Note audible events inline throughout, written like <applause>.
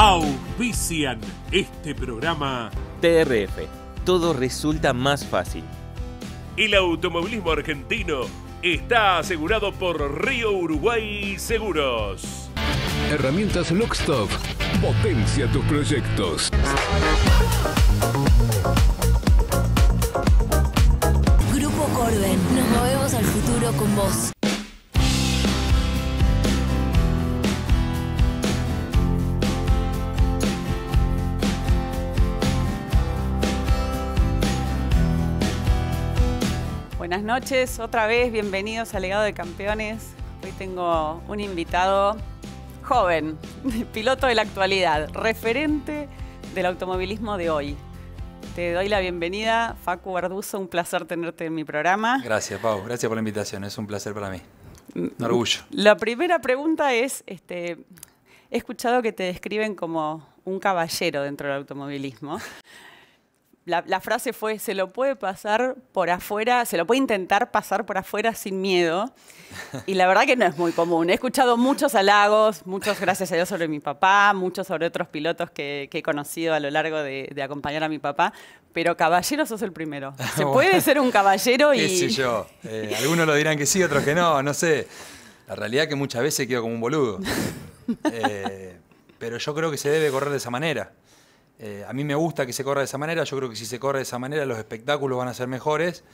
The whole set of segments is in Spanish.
Auspician este programa TRF. Todo resulta más fácil. El automovilismo argentino está asegurado por Río Uruguay Seguros. Herramientas Lockstop. Potencia tus proyectos. Grupo Corben. Nos movemos al futuro con vos. noches, otra vez bienvenidos a Legado de Campeones. Hoy tengo un invitado joven, <laughs> piloto de la actualidad, referente del automovilismo de hoy. Te doy la bienvenida, Facu Arduzo, un placer tenerte en mi programa. Gracias, Pau, gracias por la invitación, es un placer para mí. Mm, un orgullo. La primera pregunta es, este, he escuchado que te describen como un caballero dentro del automovilismo la, frase fue, se lo puede pasar por afuera, se lo puede intentar pasar por afuera sin miedo. Y la verdad que no es muy común. He escuchado muchos halagos, muchos gracias a Dios sobre mi papá, muchos sobre otros pilotos que, he conocido a lo largo de, acompañar a mi papá. Pero caballero sos el primero. <laughs> Se puede ser un caballero y... Sí, yo? Eh, algunos lo dirán que sí, otros que no, no sé. La realidad es que muchas veces quedo como un boludo. <laughs> Eh, pero yo creo que se debe correr de esa manera. Eh, a mí me gusta que se corra de esa manera, yo creo que si se corre de esa manera los espectáculos van a ser mejores,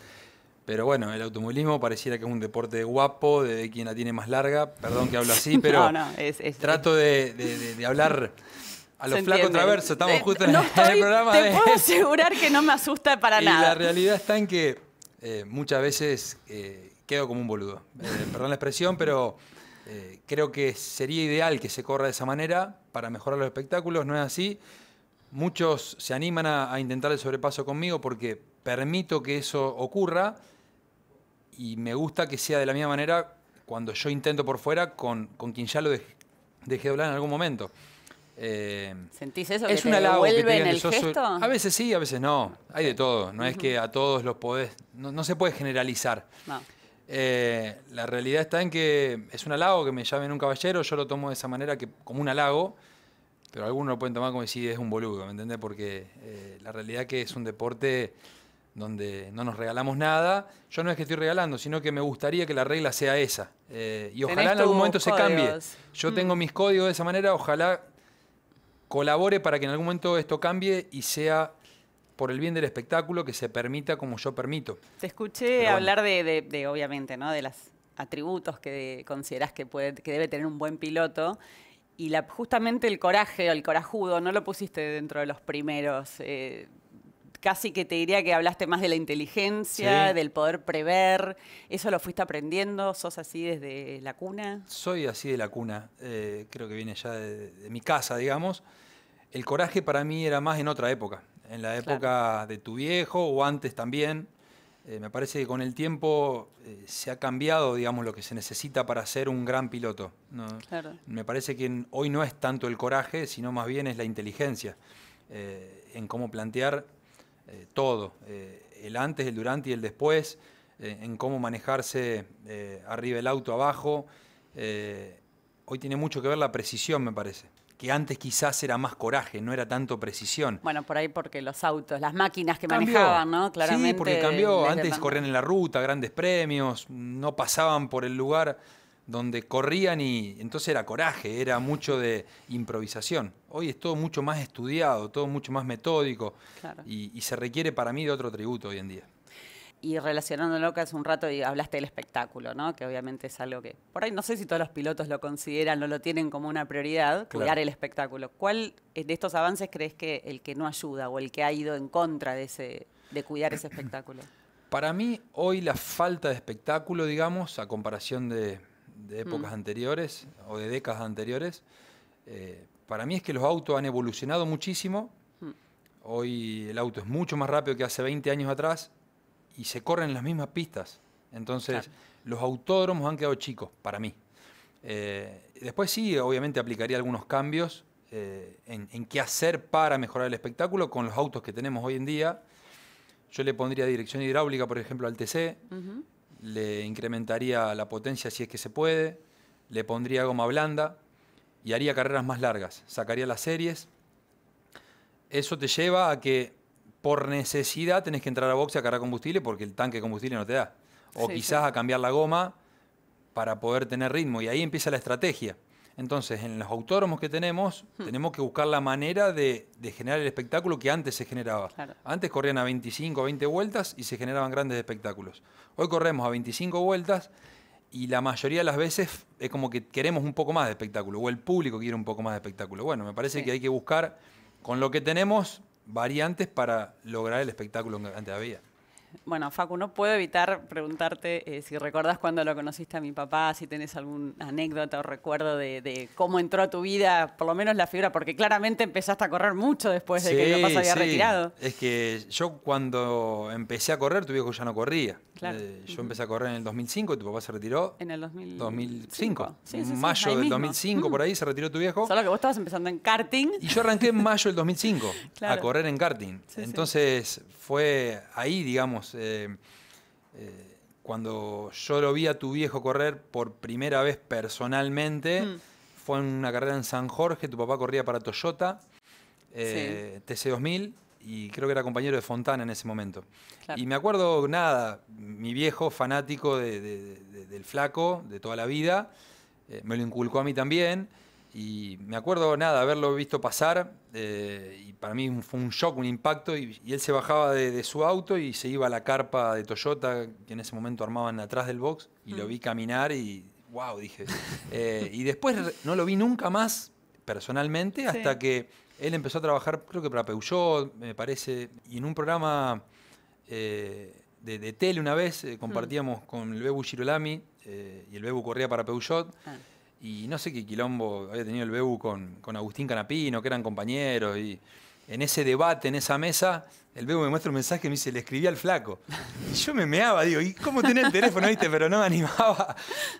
pero bueno, el automovilismo pareciera que es un deporte guapo, de, quien la tiene más larga, perdón que hablo así, <laughs> pero es, trato de, hablar... A los flacos traversos, estamos eh, justo en, el <laughs> programa. Te puedo <laughs> asegurar que no me asusta para y nada. La realidad está en que eh, muchas veces quedo como un boludo. perdón la expresión, pero creo que sería ideal que se corra de esa manera para mejorar los espectáculos, no es así. Muchos se animan a, intentar el sobrepaso conmigo porque permito que eso ocurra y me gusta que sea de la misma manera cuando yo intento por fuera con, quien ya lo dejé, de hablar en algún momento. Eh, ¿Sentís eso? Es un halago en el gesto? A veces sí, a veces no. Hay de todo. No es que a todos los podés. No, se puede generalizar. Eh, la realidad está en que es un halago que me llamen un caballero. Yo lo tomo de esa manera, que como un halago pero algunos lo pueden tomar como si es un boludo, ¿me entiendes? Porque eh, la realidad es que es un deporte donde no nos regalamos nada. Yo no es que estoy regalando, sino que me gustaría que la regla sea esa. Eh, y ojalá en algún momento se cambie. Yo mm. tengo mis códigos de esa manera, ojalá colabore para que en algún momento esto cambie y sea por el bien del espectáculo que se permita como yo permito. Te escuché hablar de, obviamente, ¿no? De los atributos que consideras que, puede, que debe tener un buen piloto y justamente el coraje, o el corajudo, no lo pusiste dentro de los primeros. Eh, casi que te diría que hablaste más de la inteligencia, del poder prever. ¿Eso lo fuiste aprendiendo? ¿Sos así desde la cuna? Soy así de la cuna. Eh, creo que viene ya de, mi casa, digamos. El coraje para mí era más en otra época. En la época de tu viejo o antes también. Eh, me parece que con el tiempo eh, se ha cambiado, digamos, lo que se necesita para ser un gran piloto. Me parece que hoy no es tanto el coraje, sino más bien es la inteligencia eh, en cómo plantear todo, el antes, el durante y el después, en cómo manejarse arriba el auto, abajo. hoy tiene mucho que ver la precisión, me parece que antes quizás era más coraje, no era tanto precisión. Bueno, por ahí porque los autos, las máquinas que manejaban, ¿no? Claramente. Sí, porque cambió. Antes corrían en la ruta, grandes premios, no pasaban por el lugar donde corrían y entonces era coraje, era mucho de improvisación. Hoy es todo mucho más estudiado, todo mucho más metódico y se requiere para mí de otro tributo hoy en día y relacionándolo que hace un rato y hablaste del espectáculo, Que obviamente es algo que por ahí no sé si todos los pilotos lo consideran o lo tienen como una prioridad, cuidar el espectáculo. ¿Cuál de estos avances crees que el que no ayuda o el que ha ido en contra de ese de cuidar ese espectáculo? <clears throat> Para mí hoy la falta de espectáculo, digamos, a comparación de, épocas mm. anteriores o de décadas anteriores, eh, para mí es que los autos han evolucionado muchísimo. Mm. Hoy el auto es mucho más rápido que hace 20 años atrás, y se corren las mismas pistas. Entonces, los autódromos han quedado chicos, para mí. Eh, después sí, obviamente aplicaría algunos cambios eh, en, qué hacer para mejorar el espectáculo con los autos que tenemos hoy en día. Yo le pondría dirección hidráulica, por ejemplo, al TC, le incrementaría la potencia si es que se puede, le pondría goma blanda y haría carreras más largas, sacaría las series. Eso te lleva a que por necesidad tenés que entrar a boxe a cargar combustible porque el tanque de combustible no te da. O quizás a cambiar la goma para poder tener ritmo. Y ahí empieza la estrategia. Entonces, en los autódromos que tenemos, hmm. tenemos que buscar la manera de, generar el espectáculo que antes se generaba. Antes corrían a 25 o 20 vueltas y se generaban grandes espectáculos. Hoy corremos a 25 vueltas y la mayoría de las veces es como que queremos un poco más de espectáculo, o el público quiere un poco más de espectáculo. Bueno, me parece que hay que buscar con lo que tenemos variantes para lograr el espectáculo que antes había. Bueno, Facu, no puedo evitar preguntarte eh, si recordás cuando lo conociste a mi papá, si tenés alguna anécdota o recuerdo de, cómo entró a tu vida, por lo menos la figura, porque claramente empezaste a correr mucho después de que mi papá se había retirado. Es que yo cuando empecé a correr, tu viejo ya no corría. Eh, yo empecé a correr en el 2005 y tu papá se retiró. En el 2005. en mayo del 2005, mm. por ahí se retiró tu viejo. Solo que vos estabas empezando en karting. Y yo arranqué en mayo del 2005 <laughs> a correr en karting. Entonces fue ahí, digamos eh, eh, cuando yo lo vi a tu viejo correr por primera vez personalmente, mm. fue en una carrera en San Jorge, tu papá corría para Toyota, eh, TC2000, y creo que era compañero de Fontana en ese momento. Y me acuerdo, nada, mi viejo fanático del flaco de toda la vida, me lo inculcó a mí también, y me acuerdo nada, haberlo visto pasar, eh, y para mí fue un shock, un impacto, y, él se bajaba de, su auto y se iba a la carpa de Toyota, que en ese momento armaban atrás del box, y lo mm. vi caminar y, wow, dije. Eh, y después no lo vi nunca más personalmente, hasta que él empezó a trabajar, creo que para Peugeot, me parece, y en un programa eh, de, tele una vez mm. compartíamos con el Bebu Girolami, y el Bebu corría para Peugeot. Ah y no sé qué quilombo había tenido el BU con, Agustín Canapino, que eran compañeros, y en ese debate, en esa mesa, el BU me muestra un mensaje y me dice, le escribí al flaco. Y yo me meaba, digo, ¿y cómo tenés el teléfono, viste? Pero no me animaba.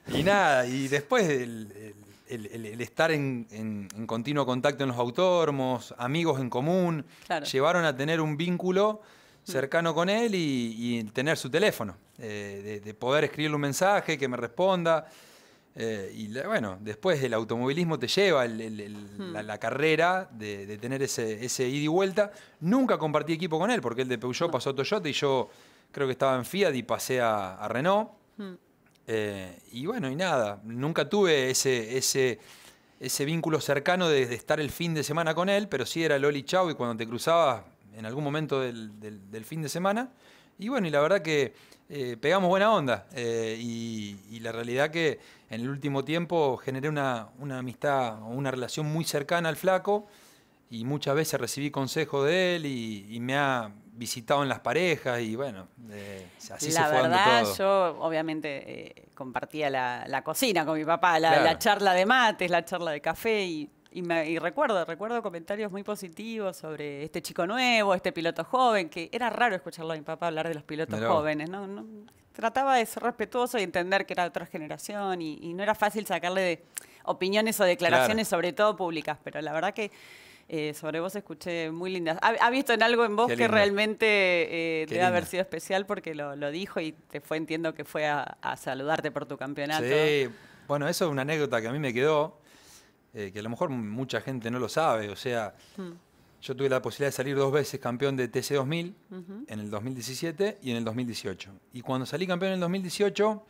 Y nada, y después el, estar en, continuo contacto en los autormos, amigos en común, llevaron a tener un vínculo mm. cercano con él y, tener su teléfono, eh, de poder escribirle un mensaje, que me responda. Eh, y bueno, después el automovilismo te lleva hmm. la, carrera de, tener ese, ese, ida y vuelta. Nunca compartí equipo con él, porque él de Peugeot pasó a Toyota y yo creo que estaba en Fiat y pasé a, Renault. Hmm. Eh, y bueno, y nada, nunca tuve ese, ese, ese vínculo cercano de, estar el fin de semana con él, pero sí era Loli Chau y cuando te cruzabas en algún momento del fin de semana. Y bueno, y la verdad que eh, pegamos buena onda. Eh, y, la realidad que en el último tiempo generé una, amistad o una relación muy cercana al flaco y muchas veces recibí consejos de él y, me ha visitado en las parejas y bueno, eh, así la se fue verdad, yo obviamente compartía la, cocina con mi papá, la, la, charla de mates, la charla de café y y, recuerdo, recuerdo comentarios muy positivos sobre este chico nuevo, este piloto joven, que era raro escucharlo a mi papá hablar de los pilotos jóvenes, ¿no? Trataba de ser respetuoso y entender que era otra generación y, no era fácil sacarle de opiniones o declaraciones, sobre todo públicas, pero la verdad que eh, sobre vos escuché muy lindas. ¿Ha, visto en algo en vos que realmente eh, debe haber sido especial porque lo, dijo y te fue, entiendo que fue a, a saludarte por tu campeonato? Sí, bueno, eso es una anécdota que a mí me quedó eh, que a lo mejor mucha gente no lo sabe. O sea, hmm. yo tuve la posibilidad de salir dos veces campeón de TC2000 en el 2017 y en el 2018. Y cuando salí campeón en el 2018,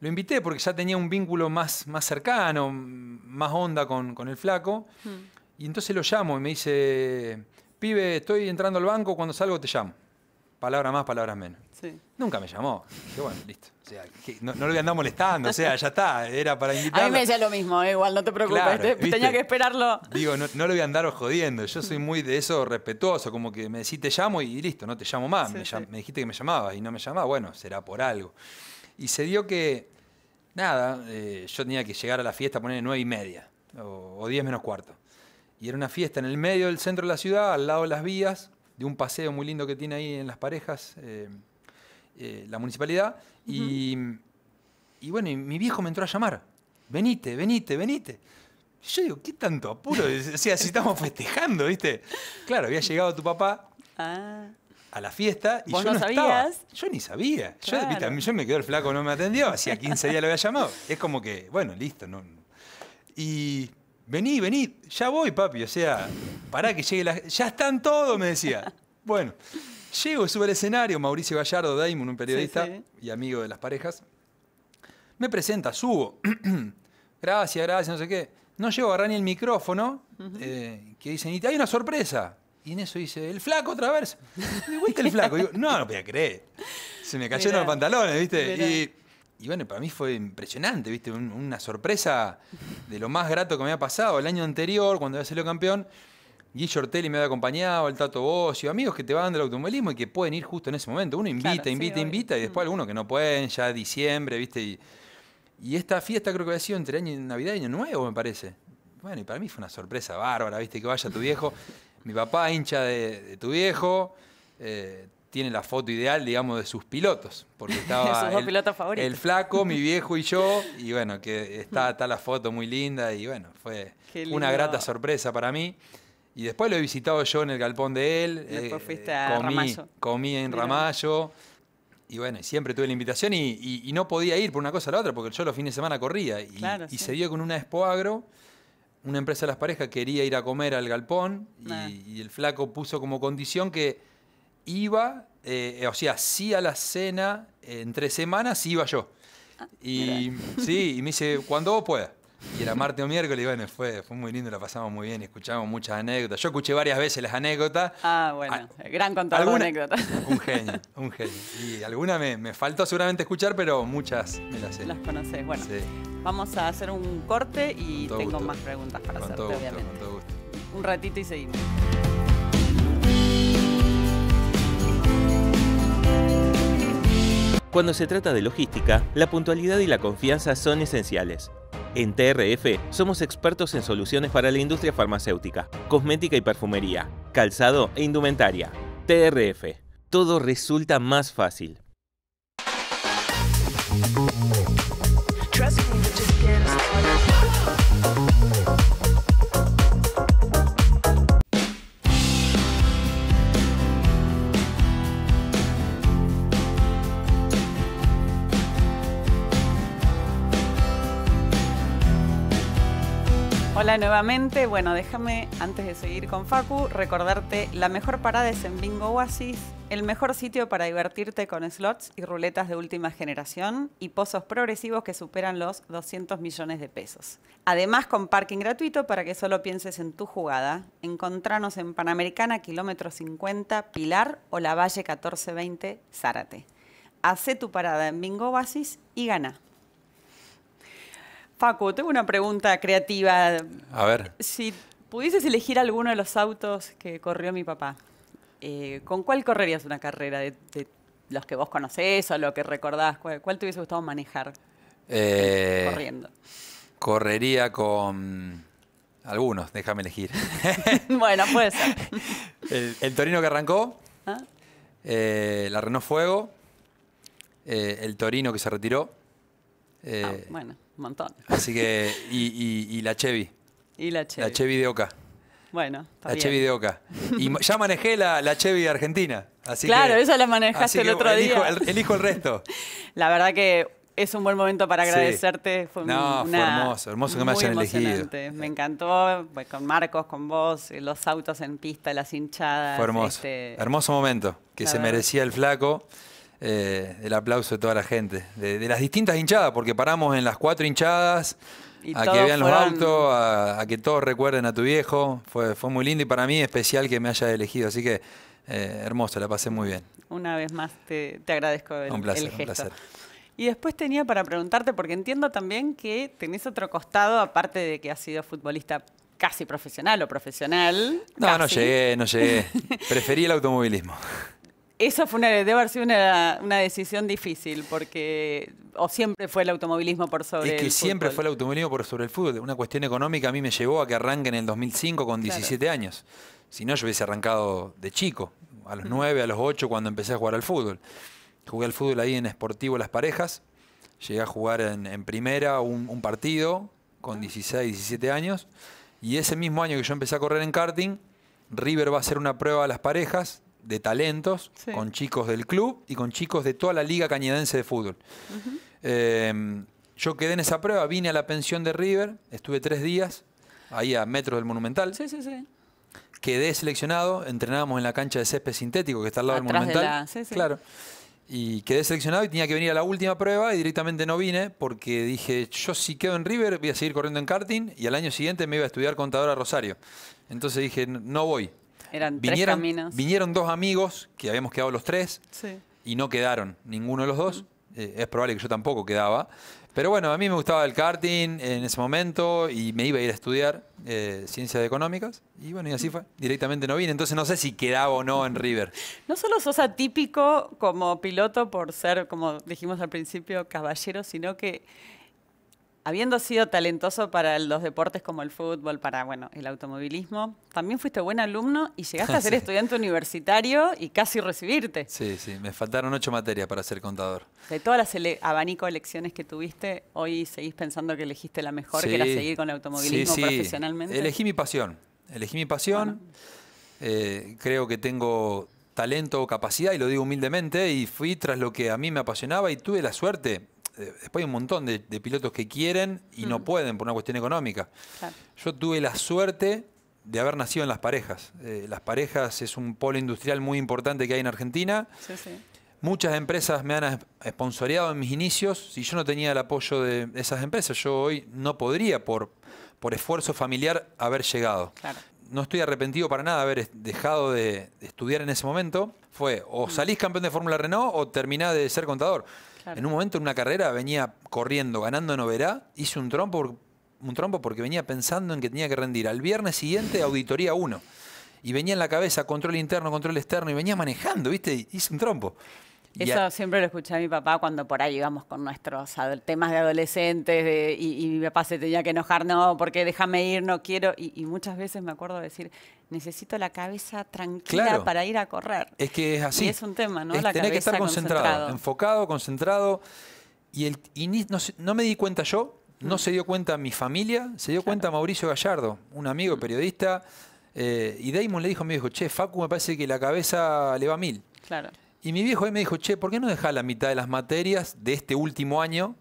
lo invité porque ya tenía un vínculo más, más cercano, más onda con, el flaco. Hmm. Y entonces lo llamo y me dice, pibe, estoy entrando al banco, cuando salgo te llamo palabra más, palabras menos. Nunca me llamó. Qué bueno, listo. no, lo voy a andar molestando, o sea, ya está, era para invitarlo. <laughs> A mí me decía lo mismo, eh, igual no te preocupes, tenía que esperarlo. Digo, no, lo voy a andar jodiendo, yo soy muy de eso respetuoso, como que me decís te llamo y listo, no te llamo más. me, dijiste que me llamabas y no me llamabas, bueno, será por algo. Y se dio que, nada, eh, yo tenía que llegar a la fiesta, a poner nueve y media o, o diez menos cuarto. Y era una fiesta en el medio del centro de la ciudad, al lado de las vías, de un paseo muy lindo que tiene ahí en las parejas eh, eh, la municipalidad. y, bueno, mi viejo me entró a llamar. Venite, venite, venite. yo digo, ¿qué tanto apuro? <laughs> O sea, si estamos festejando, ¿viste? Claro, había llegado tu papá. Ah. A la fiesta y yo no, sabías? Yo ni sabía. Yo, me quedé el flaco, no me atendió. Hacía 15 días lo había llamado. Es como que, bueno, listo. No, y vení, vení, ya voy, papi, o sea, pará que llegue la... Ya están todos, me decía. <laughs> Bueno, llego, sube al escenario, Mauricio Gallardo, Daimon, un periodista y amigo de las parejas, me presenta, subo, <clears throat> gracias, gracias, no sé qué. No llego a agarrar ni el micrófono, Que eh, que dicen, hay una sorpresa. Y en eso dice, el flaco otra vez. ¿Viste el flaco? no, no podía creer. Se me cayeron los pantalones, ¿viste? Y y bueno, para mí fue impresionante, ¿viste? una sorpresa de lo más grato que me ha pasado el año anterior, cuando había salido campeón. Guillermo Ortelli me había acompañado, el Tato Bosio, amigos que te van del automovilismo y que pueden ir justo en ese momento. Uno invita, invita, invita, y después mm. algunos que no pueden, ya diciembre, ¿viste? Y, esta fiesta creo que había sido entre año, Navidad y Año Nuevo, me parece. Bueno, y para mí fue una sorpresa bárbara, ¿viste? Que vaya tu viejo. Mi papá, hincha de, tu viejo. Eh, tiene la foto ideal, digamos, de sus pilotos. Porque <laughs> estaba sus el, pilotos favoritos. el flaco, mi viejo y yo. <laughs> Y bueno, que está, está la foto muy linda. Y bueno, fue una grata sorpresa para mí. Y después lo he visitado yo en el galpón de él. Después eh, fuiste a comí, Ramallo. Comí en Ramallo. Y bueno, siempre tuve la invitación y, no podía ir por una cosa a la otra, porque yo los fines de semana corría. Y, se dio con una Expo una empresa de las parejas quería ir a comer al galpón y, el flaco puso como condición que iba, eh, o sea, sí a la cena, eh, entre semanas iba yo. Ah, y <laughs> sí, y me dice, cuando vos puedas. Y era martes o miércoles, y bueno, fue, fue muy lindo, la pasamos muy bien, escuchamos muchas anécdotas. Yo escuché varias veces las anécdotas. Ah, bueno, ah, gran contador de anécdotas. <laughs> Un genio, un genio. Y alguna me, faltó seguramente escuchar, pero muchas me las sé. Las conoces, bueno. Vamos a hacer un corte y tengo más preguntas para hacerte, Con todo gusto. Un ratito y seguimos. Cuando se trata de logística, la puntualidad y la confianza son esenciales. En TRF somos expertos en soluciones para la industria farmacéutica, cosmética y perfumería, calzado e indumentaria. TRF, todo resulta más fácil. Hola nuevamente. Bueno, déjame, antes de seguir con Facu, recordarte la mejor parada es en Bingo Oasis, el mejor sitio para divertirte con slots y ruletas de última generación y pozos progresivos que superan los 200 millones de pesos. Además, con parking gratuito para que solo pienses en tu jugada. Encontranos en Panamericana, kilómetro 50, Pilar o la Valle 1420, Zárate. Hacé tu parada en Bingo Oasis y gana. Facu, tengo una pregunta creativa. A ver. Si pudieses elegir alguno de los autos que corrió mi papá, eh, ¿con cuál correrías una carrera de, los que vos conocés o lo que recordás? ¿Cuál, te hubiese gustado manejar eh, corriendo? Correría con algunos, déjame elegir. <laughs> bueno, puede <laughs> El, Torino que arrancó, ah. eh, la Renault Fuego, el Torino que se retiró. Eh, ah, bueno, un montón. Así que, <laughs> y, la Chevy. Y la Chevy. La Chevy de Oca. Bueno, está La Chevy de Oca. Y <laughs> ya manejé la, la Chevy de Argentina. Así claro, esa la manejaste el otro día. El, elijo el resto. <laughs> La verdad que es un buen momento para agradecerte. Fue no, fue hermoso, hermoso que me hayan elegido. Me encantó, pues, con Marcos, con vos, los autos en pista, las hinchadas. Fue hermoso. Este, hermoso momento, que se merecía el flaco. Eh, el aplauso de toda la gente, de, las distintas hinchadas, porque paramos en las cuatro hinchadas, a que vean los autos, a, que todos recuerden a tu viejo, fue, muy lindo y para mí especial que me haya elegido, así que eh, hermoso, la pasé muy bien. Una vez más te, agradezco un placer, Un placer. Y después tenía para preguntarte, porque entiendo también que tenés otro costado, aparte de que has sido futbolista casi profesional o profesional. No, no llegué, no llegué. <laughs> Preferí el automovilismo. Eso fue una, debe haber sido una, decisión difícil, porque o siempre fue el automovilismo por sobre el fútbol. es que siempre fue el automovilismo por sobre el fútbol. Una cuestión económica a mí me llevó a que arranque en el 2005 con 17 años. Si no, yo hubiese arrancado de chico, a los 9, a los 8, cuando empecé a jugar al fútbol. Jugué al fútbol ahí en Esportivo Las Parejas. Llegué a jugar en, primera un, un, partido con 16, ah. 17 años. Y ese mismo año que yo empecé a correr en karting, River va a hacer una prueba a las parejas de talentos, con chicos del club y con chicos de toda la liga cañadense de fútbol. Em, yo quedé en esa prueba, vine a la pensión de River, estuve tres días, ahí a metros del Monumental. Quedé seleccionado, entrenábamos en la cancha de césped sintético que está al lado del Monumental. Claro. Y quedé seleccionado y tenía que venir a la última prueba y directamente no vine porque dije, yo si quedo en River voy a seguir corriendo en karting y al año siguiente me iba a estudiar contadora a Rosario. Entonces dije, no voy, eran vinieron, tres caminos. Vinieron dos amigos, que habíamos quedado los tres, y no quedaron ninguno de los dos. Eh, es probable que yo tampoco quedaba. Pero bueno, a mí me gustaba el karting en ese momento y me iba a ir a estudiar eh, ciencias económicas. Y bueno, y así fue. Directamente no vine. Entonces no sé si quedaba o no en River. No solo sos atípico como piloto por ser, como dijimos al principio, caballero, sino que Habiendo sido talentoso para los deportes como el fútbol, para bueno, el automovilismo, también fuiste buen alumno y llegaste a <laughs> ser estudiante universitario y casi recibirte. Sí, sí, me faltaron ocho materias para ser contador. De todas las abanico de elecciones que tuviste, hoy seguís pensando que elegiste la mejor, que era seguir con el automovilismo profesionalmente. Elegí mi pasión, elegí mi pasión. Eh, creo que tengo talento, o capacidad, y lo digo humildemente, y fui tras lo que a mí me apasionaba y tuve la suerte eh, después hay un montón de, pilotos que quieren y no mm. pueden por una cuestión económica. Yo tuve la suerte de haber nacido en las parejas. Eh, las parejas es un polo industrial muy importante que hay en Argentina. Muchas empresas me han esponsoreado en mis inicios. Si yo no tenía el apoyo de esas empresas, yo hoy no podría, por, por esfuerzo familiar, haber llegado. No estoy arrepentido para nada de haber dejado de estudiar en ese momento. Fue o mm. salís campeón de Fórmula Renault o terminás de ser contador. En un momento en una carrera venía corriendo, ganando en Oberá, hice un trompo, un trompo porque venía pensando en que tenía que rendir. Al viernes siguiente, auditoría 1. Y venía en la cabeza control interno, control externo, y venía manejando, ¿viste? Hice un trompo. Eso siempre lo escuché a mi papá cuando por ahí íbamos con nuestros temas de adolescentes y, mi papá se tenía que enojar, no, porque déjame ir, no quiero. Y, muchas veces me acuerdo de decir, necesito la cabeza tranquila para ir a correr. Es que es así. es un tema, ¿no? tener que estar concentrado, enfocado, concentrado. Y, el, no, me di cuenta yo, no mm. se dio cuenta mi familia, se dio cuenta Mauricio Gallardo, un amigo mm. periodista. Eh, y Damon le dijo, me dijo, che, Facu, me parece que la cabeza le va mil. Claro. Y mi viejo ahí me dijo, che, ¿por qué no dejas la mitad de las materias de este último año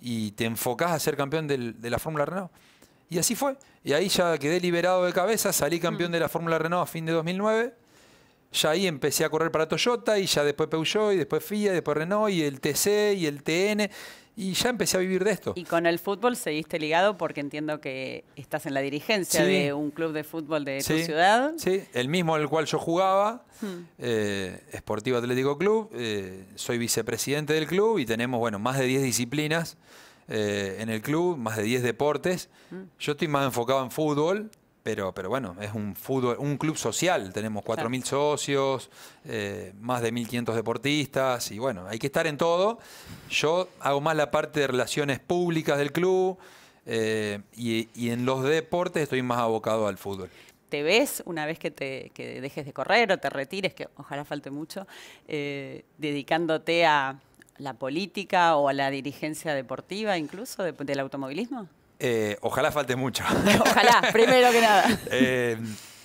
y te enfocás a ser campeón de la Fórmula Renault? Y así fue. Y ahí ya quedé liberado de cabeza, salí campeón mm. de la Fórmula Renault a fin de 2009. Ya ahí empecé a correr para Toyota y ya después Peugeot y después FIA y después Renault y el TC y el TN y ya empecé a vivir de esto. Y con el fútbol seguiste ligado porque entiendo que estás en la dirigencia de un club de fútbol de tu ciudad. Sí, el mismo al cual yo jugaba, hmm. eh, Sportivo Atlético Club. Eh, soy vicepresidente del club y tenemos, bueno, más de 10 disciplinas eh, en el club, más de 10 deportes. Hmm. Yo estoy más enfocado en fútbol. Pero, pero bueno, es un fútbol, un club social, tenemos 4.000 socios, eh, más de 1.500 deportistas y bueno, hay que estar en todo. Yo hago más la parte de relaciones públicas del club eh, y, en los deportes estoy más abocado al fútbol te ves una vez que te dejes de correr o te retires, que ojalá falte mucho, eh, dedicándote a la política o a la dirigencia deportiva incluso del automovilismo? Eh, ojalá falte mucho. <laughs> ojalá, primero que nada. <laughs> Eh,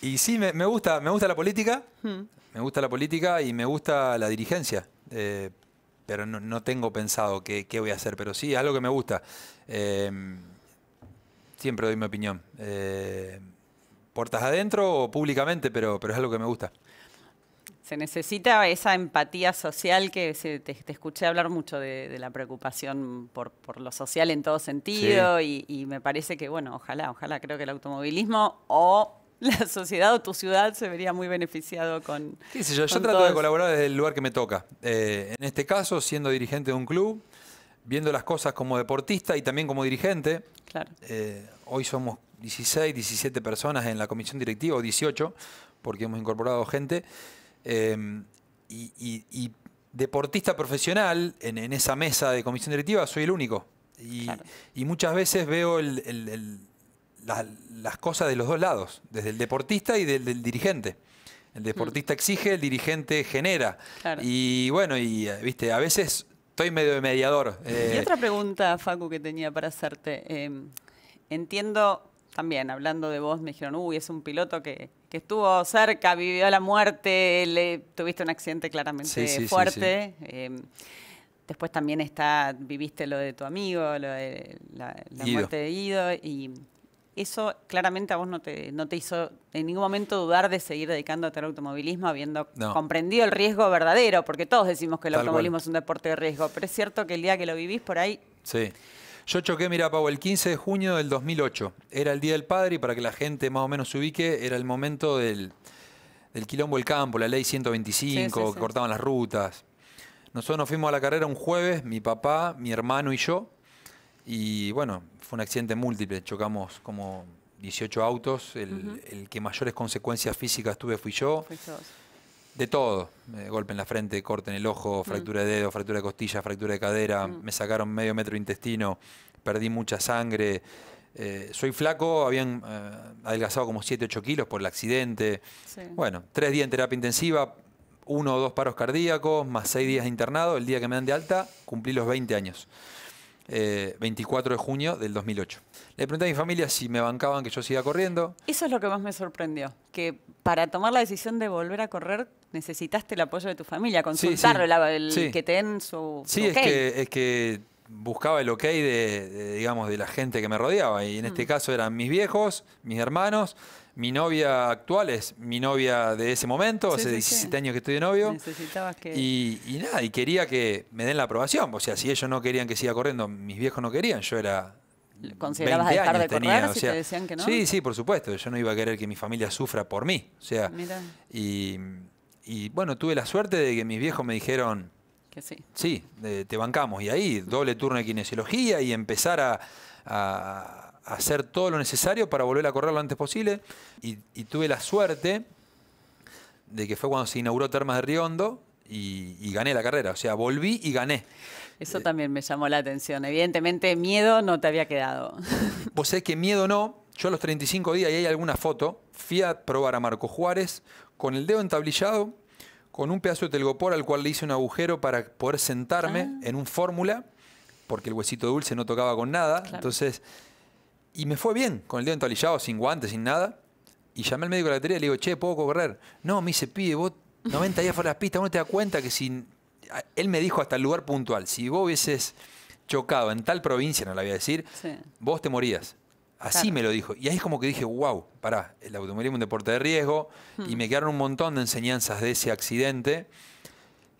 y sí, me, gusta, me gusta la política, hmm. me gusta la política y me gusta la dirigencia. Eh, pero no, tengo pensado qué, voy a hacer, pero sí, es algo que me gusta. siempre doy mi opinión. ¿Portas adentro o públicamente, pero, pero es algo que me gusta. Se necesita esa empatía social que se, te, escuché hablar mucho de, la preocupación por, lo social en todo sentido y, me parece que, bueno, ojalá, ojalá creo que el automovilismo o la <laughs> sociedad o tu ciudad se vería muy beneficiado con... Sí, yo, trato de colaborar desde el lugar que me toca. Eh, en este caso, siendo dirigente de un club, viendo las cosas como deportista y también como dirigente. Claro. Eh, hoy somos 16, 17 personas en la comisión directiva, o 18, porque hemos incorporado gente. Em, y, deportista profesional, en, esa mesa de comisión directiva, soy el único. Y, muchas veces veo las cosas de los dos lados, desde el deportista y del, dirigente. El deportista mm. exige, el dirigente genera. Y bueno, y eh, viste, a veces estoy medio de mediador. Eh, y otra pregunta, Facu, que tenía para hacerte. Em, entiendo también, hablando de vos, me dijeron, uy, es un piloto que que estuvo cerca, vivió la muerte, le, tuviste un accidente claramente fuerte. Eh, después también está, viviste lo de tu amigo, lo de la, muerte de Ido. Y eso claramente a vos no te, no te hizo en ningún momento dudar de seguir dedicándote al automovilismo, habiendo comprendido el riesgo verdadero, porque todos decimos que el automovilismo es un deporte de riesgo, pero es cierto que el día que lo vivís por ahí... Sí. Yo choqué, mira, Pau, el 15 de junio del 2008. Era el Día del Padre y para que la gente más o menos se ubique, era el momento del, quilombo del campo, la ley 125, que cortaban las rutas. Nosotros nos fuimos a la carrera un jueves, mi papá, mi hermano y yo. Y bueno, fue un accidente múltiple. Chocamos como 18 autos. El, que mayores consecuencias físicas tuve fui yo. De todo. Eh, golpe en la frente, corte en el ojo, mm. fractura de dedo, fractura de costilla, fractura de cadera. Mm. Me sacaron medio metro de intestino, perdí mucha sangre. Eh, soy flaco, habían eh, adelgazado como 7, 8 kilos por el accidente. Bueno, tres días en terapia intensiva, uno o dos paros cardíacos, más seis días de internado. El día que me dan de alta, cumplí los 20 años. 24 eh, de junio del 2008. Le pregunté a mi familia si me bancaban que yo siga corriendo. Eso es lo que más me sorprendió, que para tomar la decisión de volver a correr necesitaste el apoyo de tu familia, consultarlo, el, que te den su... Sí, es, que, buscaba el ok de, digamos, de la gente que me rodeaba y en este mm. caso eran mis viejos, mis hermanos mi novia actual es mi novia de ese momento, hace 17 años que estoy de novio. Necesitabas que... Y, nada, y quería que me den la aprobación. O sea, si ellos no querían que siga corriendo, mis viejos no querían, yo era... ¿Considerabas dejar de correr no? Sí, sí, por supuesto. Yo no iba a querer que mi familia sufra por mí. O sea, Y, bueno, tuve la suerte de que mis viejos me dijeron... Que sí. Sí, eh, te bancamos. Y ahí, doble turno de kinesiología y empezar a hacer todo lo necesario para volver a correr lo antes posible. Y, tuve la suerte de que fue cuando se inauguró Termas de Riondo y, gané la carrera. O sea, volví y gané. Eso eh, también me llamó la atención. Evidentemente, miedo no te había quedado. <laughs> Vos sabés que miedo no. Yo a los 35 días, y hay alguna foto, fui a probar a Marco Juárez con el dedo entablillado, con un pedazo de telgopor al cual le hice un agujero para poder sentarme ah. en un fórmula, porque el huesito dulce no tocaba con nada. Entonces y me fue bien, con el dedo entalillado, sin guantes, sin nada. Y llamé al médico de la batería y le digo, che, ¿puedo correr? No, me dice, pide vos 90 días fuera de las pistas, uno no te da cuenta que si... Él me dijo hasta el lugar puntual, si vos hubieses chocado en tal provincia, no la voy a decir, vos te morías. Así me lo dijo. Y ahí es como que dije, wow, pará, el automovilismo es un deporte de riesgo. Hmm. Y me quedaron un montón de enseñanzas de ese accidente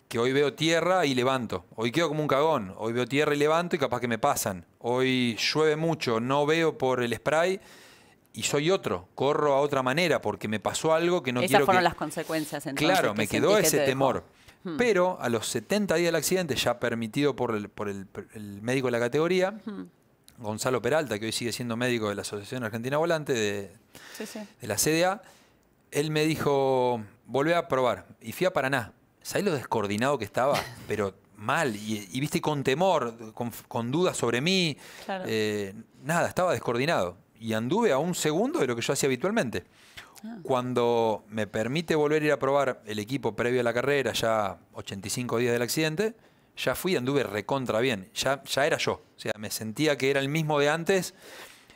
que hoy veo tierra y levanto. Hoy quedo como un cagón. Hoy veo tierra y levanto y capaz que me pasan. Hoy llueve mucho, no veo por el spray y soy otro. Corro a otra manera porque me pasó algo que no Esas quiero fueron las consecuencias Claro, me quedó ese temor. Hmm. Pero a los 70 días del accidente, ya permitido por el, por el, médico de la categoría, hmm. Gonzalo Peralta, que hoy sigue siendo médico de la Asociación Argentina Volante, de, la CDA, él me dijo, volvé a probar. Y fui a Paraná Sabes lo descoordinado que estaba? <laughs> Pero mal, y, viste, con temor, con, dudas sobre mí. Eh, nada, estaba descoordinado. Y anduve a un segundo de lo que yo hacía habitualmente. Ah. Cuando me permite volver a ir a probar el equipo previo a la carrera, ya 85 días del accidente, ya fui anduve recontra bien. ya era yo. O sea, me sentía que era el mismo de antes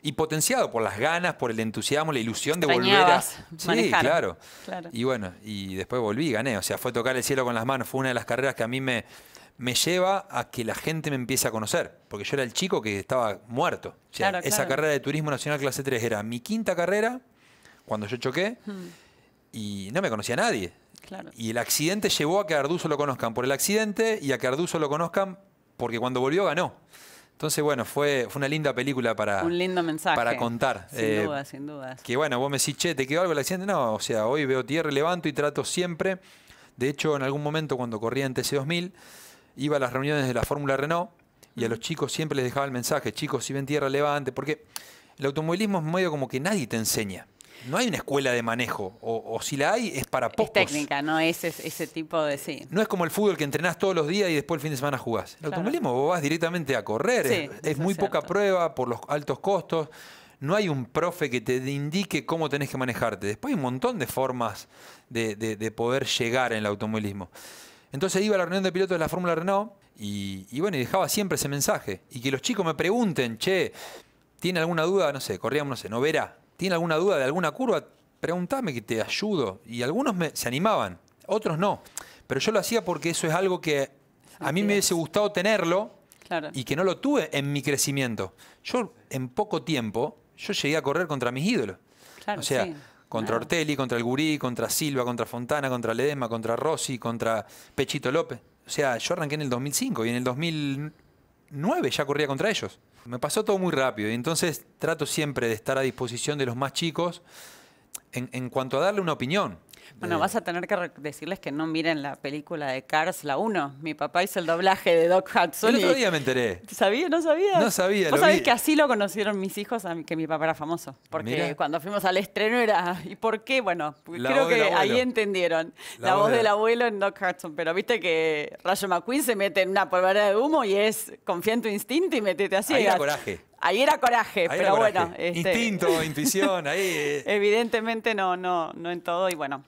y potenciado por las ganas, por el entusiasmo, la ilusión de volver a sí, Claro. Y bueno, y después volví y gané, o sea, fue tocar el cielo con las manos, fue una de las carreras que a mí me me lleva a que la gente me empiece a conocer, porque yo era el chico que estaba muerto. esa carrera de Turismo Nacional clase 3 era mi quinta carrera cuando yo choqué hmm. y no me conocía nadie. Claro. Y el accidente llevó a que Arduzo lo conozcan por el accidente y a que Arduzo lo conozcan porque cuando volvió ganó. Entonces, bueno, fue, una linda película para, para contar. Sin duda, eh, sin duda. Que bueno, vos me decís, che, ¿te quedó algo la siguiente? No, o sea, hoy veo tierra, levanto y trato siempre. De hecho, en algún momento cuando corría en TC2000, iba a las reuniones de la Fórmula Renault y a los chicos siempre les dejaba el mensaje, chicos, si ven tierra, levante, porque el automovilismo es medio como que nadie te enseña no hay una escuela de manejo, o, si la hay es para pocos. Es técnica, no es, ese tipo de sí. No es como el fútbol que entrenás todos los días y después el fin de semana jugás. El automovilismo vos vas directamente a correr, es, muy poca prueba por los altos costos, no hay un profe que te indique cómo tenés que manejarte. Después hay un montón de formas de, poder llegar en el automovilismo. Entonces iba a la reunión de pilotos de la Fórmula Renault y, bueno, y dejaba siempre ese mensaje. Y que los chicos me pregunten, che, ¿tiene alguna duda? No sé, corríamos, no sé, no verá tiene alguna duda de alguna curva, pregúntame que te ayudo. Y algunos me, se animaban, otros no. Pero yo lo hacía porque eso es algo que a mí me hubiese gustado tenerlo y que no lo tuve en mi crecimiento. Yo en poco tiempo, yo llegué a correr contra mis ídolos. o sea, contra Ortelli, contra el Gurí, contra Silva, contra Fontana, contra Ledema, contra Rossi, contra Pechito López. O sea, yo arranqué en el 2005 y en el 2009 ya corría contra ellos. Me pasó todo muy rápido y entonces trato siempre de estar a disposición de los más chicos en, cuanto a darle una opinión. Bueno, vas a tener que decirles que no miren la película de Cars, la 1. Mi papá hizo el doblaje de Doc Hudson. El otro día me enteré. ¿Sabía? ¿No sabía? No sabía. Vos sabés que así lo conocieron mis hijos, que mi papá era famoso. Porque cuando fuimos al estreno era... ¿Y por qué? Bueno, creo que ahí entendieron. La, voz, del abuelo en Doc Hudson. Pero viste que Rayo McQueen se mete en una polvareda de humo y es confía en tu instinto y metete así. Ahí coraje. Ahí era coraje, pero bueno. Este, Instinto, <laughs> intuición, ahí. Eh. Evidentemente no, no, no en todo y bueno.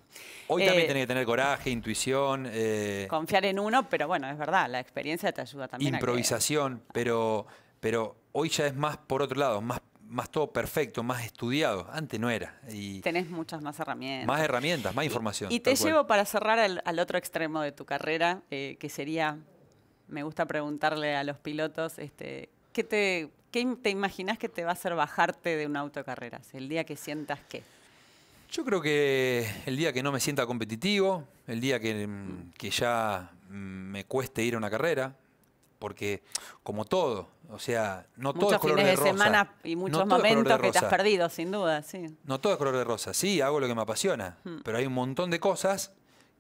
Hoy también tiene eh, tenés que tener coraje, intuición. Eh, confiar en uno, pero bueno, es verdad, la experiencia te ayuda también. Improvisación, ah. pero, pero hoy ya es más por otro lado, más más todo perfecto, más estudiado. Antes no era. Y Tenés muchas más herramientas. Más herramientas, más información. Y, te llevo para cerrar al, otro extremo de tu carrera, que sería, me gusta preguntarle a los pilotos, este, ¿qué te ¿qué te imaginas que te va a hacer bajarte de un auto carreras? El día que sientas qué. Yo creo que el día que no me sienta competitivo, el día que, mm, ya mm, me cueste ir a una carrera, porque como todo, o sea, no todo es color fines de, semana y muchos momentos que te has perdido, sin duda, sí. No todo es color de rosa, sí, hago lo que me apasiona, mm. pero hay un montón de cosas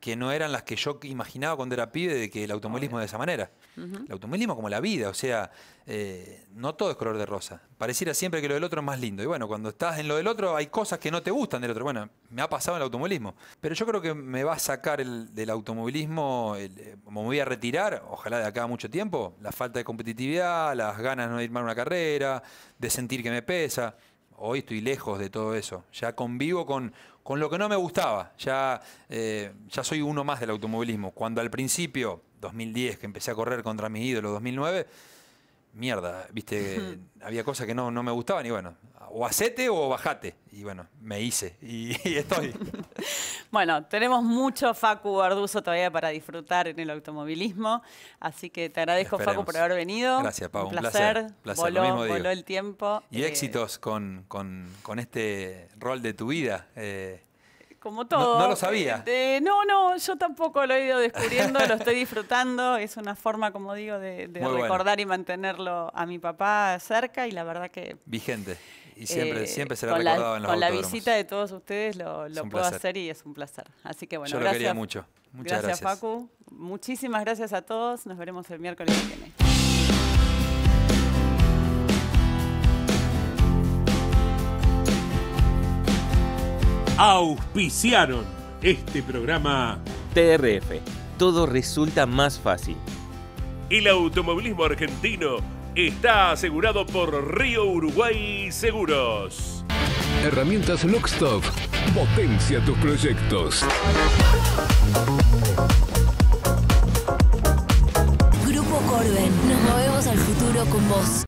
que no eran las que yo imaginaba cuando era pibe de que el automovilismo de esa manera. El automovilismo como la vida, o sea, eh, no todo es color de rosa. Pareciera siempre que lo del otro es más lindo. Y bueno, cuando estás en lo del otro hay cosas que no te gustan del otro. Bueno, me ha pasado en el automovilismo. Pero yo creo que me va a sacar del automovilismo, eh, como me voy a retirar, ojalá de acá a mucho tiempo, la falta de competitividad, las ganas de no ir a una carrera, de sentir que me pesa hoy estoy lejos de todo eso. Ya convivo con con lo que no me gustaba. Ya, eh, ya soy uno más del automovilismo. Cuando al principio, 2010, que empecé a correr contra mi ídolo 2009, mierda, viste, <laughs> había cosas que no, no me gustaban y bueno, o hacete o bajate. Y bueno, me hice y, <laughs> estoy. <laughs> bueno, tenemos mucho Facu Arduzo todavía para disfrutar en el automovilismo, así que te agradezco Facu por haber venido. Gracias, Pau. Un placer. Un placer, Voló, el tiempo. Y eh, éxitos con, este rol de tu vida. Eh. como todo. No, lo sabía. Eh, no, no, yo tampoco lo he ido descubriendo, lo estoy disfrutando. <laughs> Es una forma, como digo, de, recordar y mantenerlo a mi papá cerca y la verdad que... Vigente. Y siempre, eh, siempre será recordado la, en Con la visita de todos ustedes lo, puedo hacer y es un placer. Así que bueno, Yo gracias. lo quería mucho. Muchas gracias. Gracias, Facu. Muchísimas gracias a todos. Nos veremos el miércoles que viene. auspiciaron este programa TRF. Todo resulta más fácil. El automovilismo argentino está asegurado por Río Uruguay Seguros. Herramientas Lockstop Potencia tus proyectos. Grupo Corben. Nos movemos al futuro con vos.